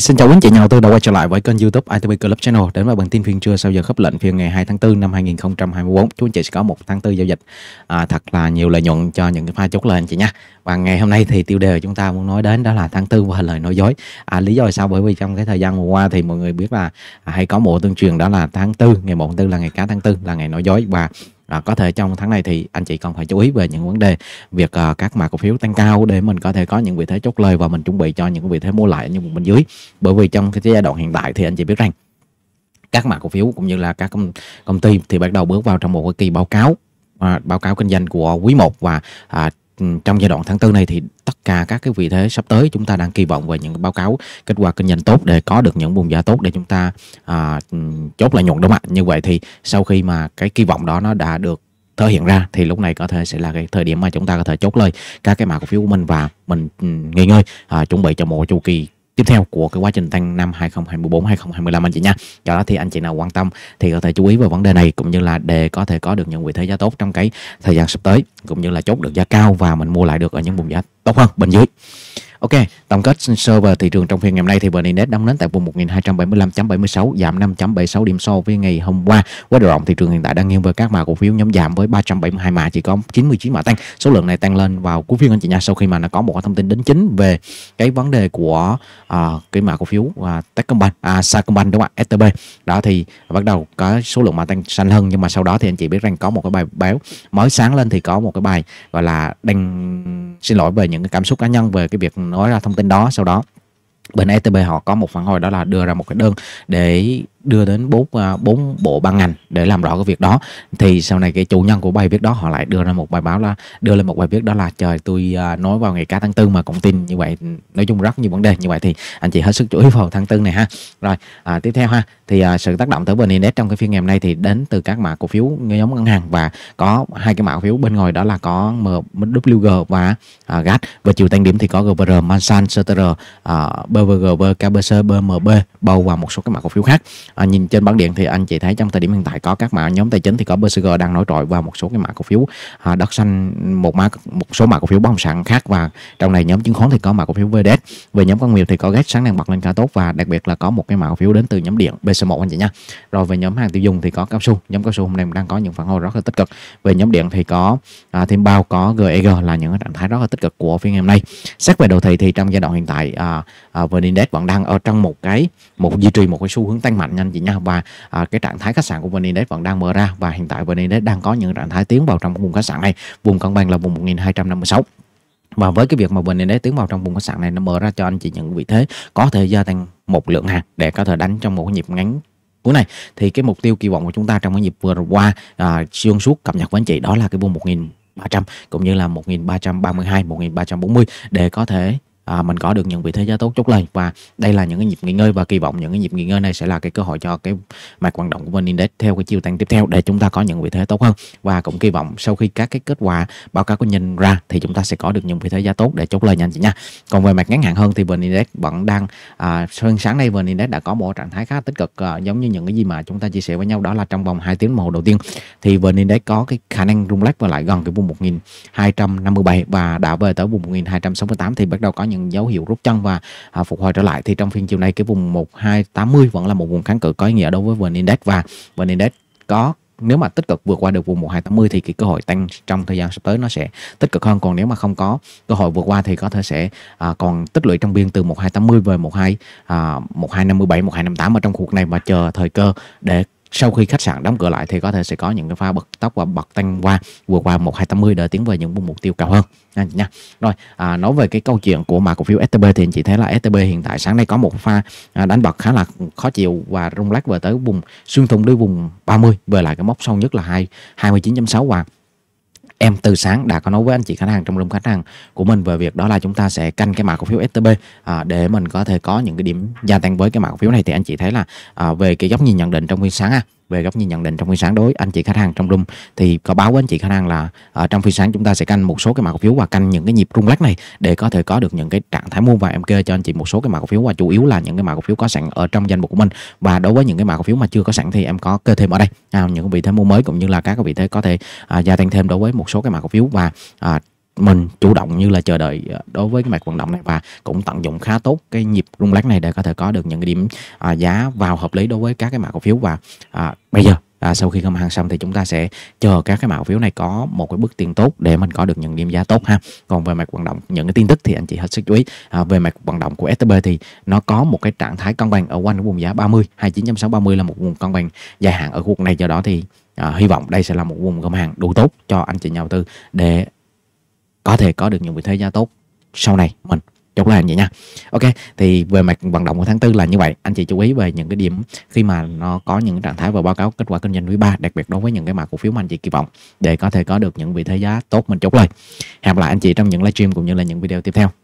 xin chào quý anh chị nhà đầu tư đã quay trở lại với kênh YouTube ITB Club Channel đến với bản tin phiên trưa sau giờ khớp lệnh phiên ngày 2 tháng 4 năm 2024. Chú anh chị sẽ có một tháng 4 giao dịch à, thật là nhiều lợi nhuận cho những cái pha chốt lên anh chị nhé. Và ngày hôm nay thì tiêu đề chúng ta muốn nói đến đó là tháng 4 và lời nói dối. À, lý do là sao? Bởi vì trong cái thời gian vừa qua thì mọi người biết là à, hay có một tương truyền đó là tháng 4, ngày 1 tháng 4 là ngày cá tháng 4 là ngày nói dối và à, có thể trong tháng này thì anh chị còn phải chú ý về những vấn đề việc à, các mã cổ phiếu tăng cao để mình có thể có những vị thế chốt lời và mình chuẩn bị cho những vị thế mua lại ở những vùng bên dưới bởi vì trong cái giai đoạn hiện tại thì anh chị biết rằng các mã cổ phiếu cũng như là các công, công ty thì bắt đầu bước vào trong một cái kỳ báo cáo à, báo cáo kinh doanh của quý 1 và à, trong giai đoạn tháng tư này thì tất cả các cái vị thế sắp tới chúng ta đang kỳ vọng về những báo cáo kết quả kinh doanh tốt để có được những vùng giá tốt để chúng ta à, chốt lợi nhuận đúng không ạ? Như vậy thì sau khi mà cái kỳ vọng đó nó đã được thể hiện ra thì lúc này có thể sẽ là cái thời điểm mà chúng ta có thể chốt lời các cái mã cổ phiếu của mình và mình ừ, nghỉ ngơi à, chuẩn bị cho một chu kỳ tiếp theo của cái quá trình tăng năm 2024 2025 anh chị nha. Do đó thì anh chị nào quan tâm thì có thể chú ý vào vấn đề này cũng như là để có thể có được những vị thế giá tốt trong cái thời gian sắp tới cũng như là chốt được giá cao và mình mua lại được ở những vùng giá tốt hơn bên dưới. Ok, tổng kết sơ về thị trường trong phiên ngày hôm nay thì VN Index đóng đến tại vùng 1275.76 giảm 5.76 điểm so với ngày hôm qua. Quá độ rộng thị trường hiện tại đang nghiêng về các mã cổ phiếu nhóm giảm với 372 mã chỉ có 99 mã tăng. Số lượng này tăng lên vào cuối phiên anh chị nha sau khi mà nó có một thông tin đến chính về cái vấn đề của à, cái mã cổ phiếu à, Techcombank, à, Sacombank đúng không ạ? STB. Đó thì bắt đầu có số lượng mã tăng xanh hơn nhưng mà sau đó thì anh chị biết rằng có một cái bài báo mới sáng lên thì có một cái bài gọi là đăng xin lỗi về những cái cảm xúc cá nhân về cái việc nói ra thông tin đó sau đó bên ETB họ có một phản hồi đó là đưa ra một cái đơn để đưa đến bốn à, bốn bộ ban ngành để làm rõ cái việc đó thì sau này cái chủ nhân của bài viết đó họ lại đưa ra một bài báo là đưa lên một bài viết đó là trời tôi à, nói vào ngày cá tháng tư mà cũng tin như vậy nói chung rất nhiều vấn đề như vậy thì anh chị hết sức chú ý vào tháng tư này ha rồi à, tiếp theo ha thì à, sự tác động tới bên index trong cái phiên ngày hôm nay thì đến từ các mã cổ phiếu nhóm ngân hàng và có hai cái mã cổ phiếu bên ngoài đó là có MWG và à, GAT và chiều tăng điểm thì có GVR, Mansan, CTR, à, BVGV, KBC, BMB, bầu và một số các mã cổ phiếu khác à, nhìn trên bảng điện thì anh chị thấy trong thời điểm hiện tại có các mã nhóm tài chính thì có BCG đang nổi trội và một số cái mã cổ phiếu à, đất xanh một mã một số mã cổ phiếu bất động sản khác và trong này nhóm chứng khoán thì có mã cổ phiếu VDS về nhóm công nghiệp thì có gas sáng đang bật lên khá tốt và đặc biệt là có một cái mã cổ phiếu đến từ nhóm điện BC1 anh chị nha rồi về nhóm hàng tiêu dùng thì có cao su nhóm cao su hôm nay đang có những phản hồi rất là tích cực về nhóm điện thì có à, thêm bao có GEG e là những trạng thái rất là tích cực của phiên ngày hôm nay xét về đồ thị thì trong giai đoạn hiện tại à, à, VN Index vẫn đang ở trong một cái một duy trì một cái xu hướng tăng mạnh nha anh chị nha và à, cái trạng thái khách sạn của VN Index vẫn đang mở ra và hiện tại VN Index đang có những trạng thái tiến vào trong vùng khách sạn này vùng cân bằng là vùng 1256 và với cái việc mà VN Index tiến vào trong vùng khách sạn này nó mở ra cho anh chị những vị thế có thể gia tăng một lượng hàng để có thể đánh trong một nhịp ngắn cuối này thì cái mục tiêu kỳ vọng của chúng ta trong cái nhịp vừa qua à, xuyên suốt cập nhật với anh chị đó là cái vùng 1300 cũng như là 1332 1340 để có thể à, mình có được những vị thế giá tốt chút lời và đây là những cái nhịp nghỉ ngơi và kỳ vọng những cái nhịp nghỉ ngơi này sẽ là cái cơ hội cho cái mạch hoạt động của vn index theo cái chiều tăng tiếp theo để chúng ta có những vị thế tốt hơn và cũng kỳ vọng sau khi các cái kết quả báo cáo của nhìn ra thì chúng ta sẽ có được những vị thế giá tốt để chốt lời nhanh chị nha còn về mặt ngắn hạn hơn thì vn index vẫn đang à, sáng nay vn index đã có một trạng thái khá tích cực à, giống như những cái gì mà chúng ta chia sẻ với nhau đó là trong vòng 2 tiếng đồng hồ đầu tiên thì vn index có cái khả năng rung lắc và lại gần cái vùng 1257 và đã về tới vùng 1268 thì bắt đầu có những những dấu hiệu rút chân và à, phục hồi trở lại thì trong phiên chiều nay cái vùng 1280 vẫn là một vùng kháng cự có ý nghĩa đối với vn index và vn index có nếu mà tích cực vượt qua được vùng 1280 thì cái cơ hội tăng trong thời gian sắp tới nó sẽ tích cực hơn còn nếu mà không có cơ hội vượt qua thì có thể sẽ à, còn tích lũy trong biên từ 1280 về 12 à, 1257 1258 ở trong khu vực này mà chờ thời cơ để sau khi khách sạn đóng cửa lại thì có thể sẽ có những cái pha bật tốc và bật tăng qua vượt qua một hai tám mươi để tiến về những mục tiêu cao hơn nha, nha. rồi à, nói về cái câu chuyện của mã cổ phiếu STB thì anh chị thấy là STB hiện tại sáng nay có một pha à, đánh bật khá là khó chịu và rung lắc về tới vùng xuyên thùng đến vùng 30 về lại cái mốc sâu nhất là hai hai mươi chín chấm sáu và em từ sáng đã có nói với anh chị khách hàng trong room khách hàng của mình về việc đó là chúng ta sẽ canh cái mã cổ phiếu STB à, để mình có thể có những cái điểm gia tăng với cái mã cổ phiếu này thì anh chị thấy là à, về cái góc nhìn nhận định trong phiên sáng ha về góc nhìn nhận định trong phiên sáng đối anh chị khách hàng trong room thì có báo với anh chị khách hàng là ở ờ, trong phiên sáng chúng ta sẽ canh một số cái mã cổ phiếu và canh những cái nhịp rung lắc này để có thể có được những cái trạng thái mua và em kê cho anh chị một số cái mã cổ phiếu và chủ yếu là những cái mã cổ phiếu có sẵn ở trong danh mục của mình và đối với những cái mã cổ phiếu mà chưa có sẵn thì em có kê thêm ở đây à, những vị thế mua mới cũng như là các vị thế có thể à, gia tăng thêm đối với một số cái mã cổ phiếu và à, mình chủ động như là chờ đợi ờ, đối với cái mặt vận động này và cũng tận dụng khá tốt cái nhịp rung lắc này để có thể có được những cái điểm à, giá vào hợp lý đối với các cái mã cổ phiếu và à, bây giờ à, sau khi gom hàng xong thì chúng ta sẽ chờ các cái mã cổ phiếu này có một cái bước tiền tốt để mình có được những điểm giá tốt ha còn về mặt vận động những cái tin tức thì anh chị hết sức chú ý à, về mặt vận động của STB thì nó có một cái trạng thái cân bằng ở quanh vùng giá 30 29.630 là một vùng cân bằng dài hạn ở khu vực này do đó thì À, hy vọng đây sẽ là một vùng gom hàng đủ tốt cho anh chị nhà đầu tư để có thể có được những vị thế giá tốt sau này mình chốt là vậy nha ok thì về mặt vận động của tháng tư là như vậy anh chị chú ý về những cái điểm khi mà nó có những trạng thái và báo cáo kết quả kinh doanh quý 3 đặc biệt đối với những cái mã cổ phiếu mà anh chị kỳ vọng để có thể có được những vị thế giá tốt mình chốt lời hẹn lại anh chị trong những livestream cũng như là những video tiếp theo